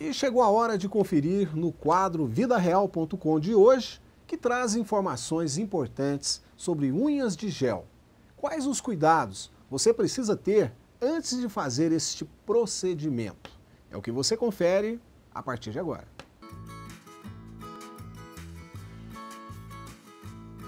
E chegou a hora de conferir no quadro vidareal.com de hoje, que traz informações importantes sobre unhas de gel. Quais os cuidados você precisa ter antes de fazer este procedimento? É o que você confere a partir de agora.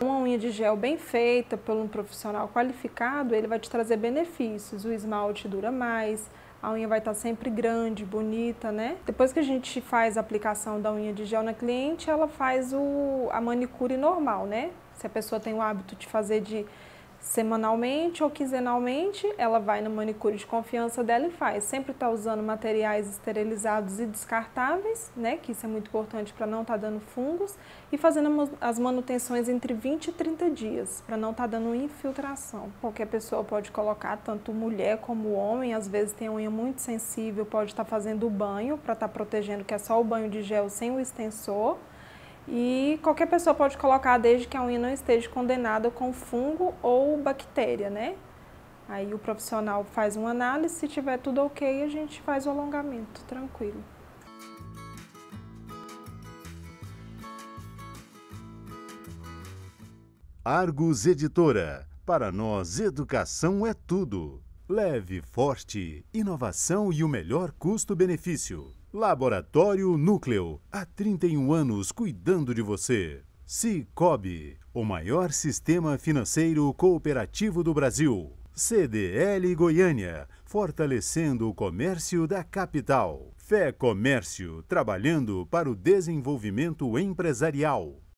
Uma unha de gel bem feita por um profissional qualificado, ele vai te trazer benefícios. O esmalte dura mais, a unha vai estar tá sempre grande, bonita, né? Depois que a gente faz a aplicação da unha de gel na cliente, ela faz o, a manicure normal, né? Se a pessoa tem o hábito de fazer de semanalmente ou quinzenalmente, ela vai no manicure de confiança dela e faz. Sempre está usando materiais esterilizados e descartáveis, né? Que isso é muito importante para não estar tá dando fungos e fazendo as manutenções entre 20 e 30 dias para não estar tá dando infiltração. Qualquer pessoa pode colocar, tanto mulher como homem, às vezes tem unha muito sensível, pode estar tá fazendo o banho para estar tá protegendo, que é só o banho de gel sem o extensor e qualquer pessoa pode colocar desde que a unha não esteja condenada com fungo ou bactéria, né? Aí o profissional faz uma análise, se tiver tudo ok, a gente faz o alongamento, tranquilo. Argos Editora. Para nós, educação é tudo. Leve, forte, inovação e o melhor custo-benefício. Laboratório Núcleo, há 31 anos cuidando de você. Cicobi, o maior sistema financeiro cooperativo do Brasil. CDL Goiânia, fortalecendo o comércio da capital. Fé Comércio, trabalhando para o desenvolvimento empresarial.